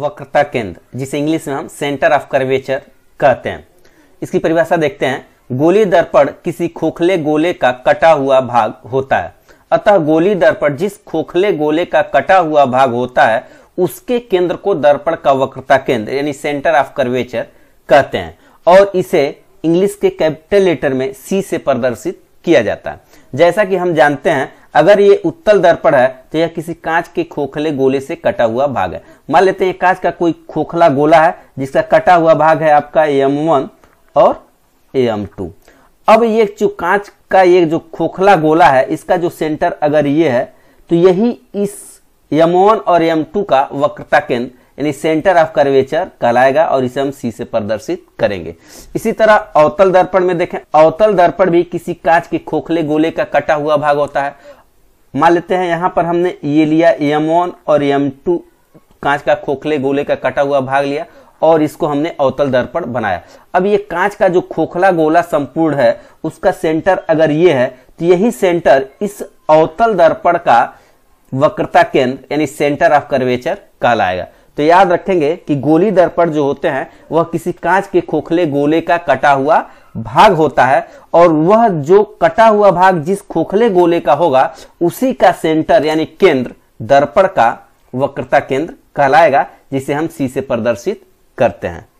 वक्रता केंद्र जिसे इंग्लिश में हम सेंटर ऑफ कर्वेचर कहते हैं इसकी परिभाषा देखते हैं गोली दर्पण किसी खोखले गोले का कटा हुआ भाग होता है अतः गोली दर्पण जिस खोखले गोले का कटा हुआ भाग होता है उसके केंद्र को दर्पण का वक्रता केंद्र यानी सेंटर ऑफ कर्वेचर कहते हैं और इसे इंग्लिश के कैपिटल लेटर में सी से प्रदर्शित किया जाता है जैसा कि हम जानते हैं अगर ये उत्तल दर्पण है तो यह किसी कांच के खोखले गोले से कटा हुआ भाग है मान लेते हैं कांच का कोई खोखला गोला है जिसका कटा हुआ भाग है आपका एम वन और एम टू अब ये जो कांच का ये जो खोखला गोला है इसका जो सेंटर अगर ये है तो यही इस एम वन और एम टू का वक्रता केंद्र यानी सेंटर ऑफ कर्वेचर कहलाएगा और इसे हम सी से प्रदर्शित करेंगे इसी तरह अवतल दर्पण में देखें अवतल दर्पण भी किसी कांच के खोखले गोले का कटा हुआ भाग होता है मान लेते हैं यहां पर हमने ये लिया एम वन और एम टू कांच का खोखले गोले का कटा हुआ भाग लिया और इसको हमने अवतल दर्पण बनाया अब ये कांच का जो खोखला गोला संपूर्ण है उसका सेंटर अगर ये है तो यही सेंटर इस अवतल दर्पण का वक्रता केंद्र यानी सेंटर ऑफ कर्वेचर कहलाएगा तो याद रखेंगे कि गोली दर्पण जो होते हैं वह किसी कांच के खोखले गोले का कटा हुआ भाग होता है और वह जो कटा हुआ भाग जिस खोखले गोले का होगा उसी का सेंटर यानी केंद्र दर्पण का वक्रता केंद्र कहलाएगा जिसे हम सी से प्रदर्शित करते हैं